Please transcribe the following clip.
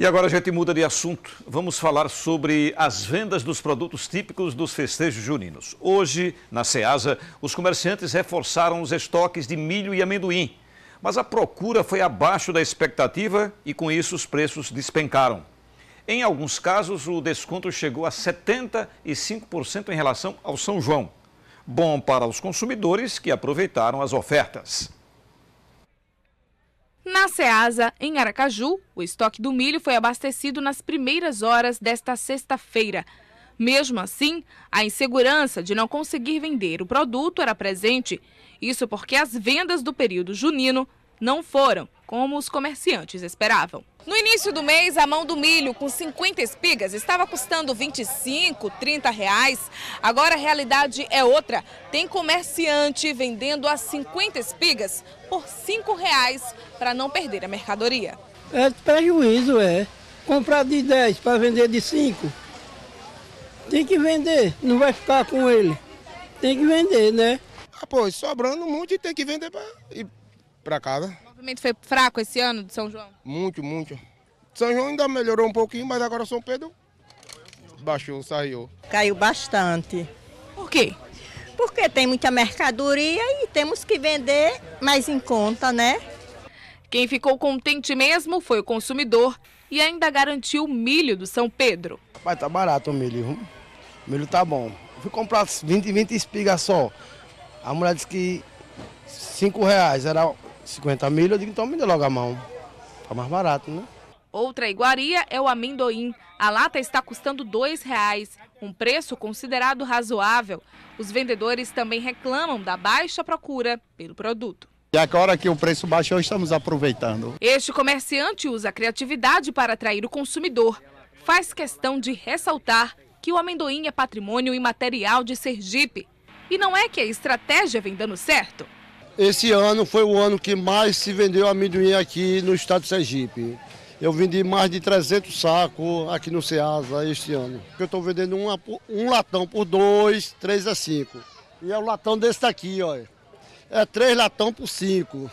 E agora a gente muda de assunto. Vamos falar sobre as vendas dos produtos típicos dos festejos juninos. Hoje, na Ceasa, os comerciantes reforçaram os estoques de milho e amendoim. Mas a procura foi abaixo da expectativa e, com isso, os preços despencaram. Em alguns casos, o desconto chegou a 75% em relação ao São João. Bom para os consumidores que aproveitaram as ofertas. Na Ceasa, em Aracaju, o estoque do milho foi abastecido nas primeiras horas desta sexta-feira. Mesmo assim, a insegurança de não conseguir vender o produto era presente. Isso porque as vendas do período junino não foram como os comerciantes esperavam. No início do mês, a mão do milho com 50 espigas estava custando 25, 30 reais. Agora a realidade é outra. Tem comerciante vendendo as 50 espigas por 5 reais para não perder a mercadoria. É prejuízo, é. Comprar de 10 para vender de 5, tem que vender, não vai ficar com ele. Tem que vender, né? Ah, pô, sobrando muito tem que vender para para casa. O movimento foi fraco esse ano de São João? Muito, muito. São João ainda melhorou um pouquinho, mas agora São Pedro baixou, saiu. Caiu bastante. Por quê? Porque tem muita mercadoria e temos que vender mais em conta, né? Quem ficou contente mesmo foi o consumidor e ainda garantiu milho do São Pedro. Rapaz, tá barato o milho. O milho tá bom. Fui comprar 20, 20 espigas só. A mulher disse que 5 reais era 50 mil, eu digo, então me dê logo a mão. Tá mais barato, né? Outra iguaria é o amendoim. A lata está custando R$ 2,00, um preço considerado razoável. Os vendedores também reclamam da baixa procura pelo produto. E agora que o preço baixou, estamos aproveitando. Este comerciante usa a criatividade para atrair o consumidor. Faz questão de ressaltar que o amendoim é patrimônio imaterial de Sergipe. E não é que a estratégia vem dando certo. Esse ano foi o ano que mais se vendeu amendoim aqui no estado de Sergipe. Eu vendi mais de 300 sacos aqui no Ceasa este ano. Eu estou vendendo uma, um latão por dois, três a cinco. E é o latão desse daqui, olha. É três latão por cinco.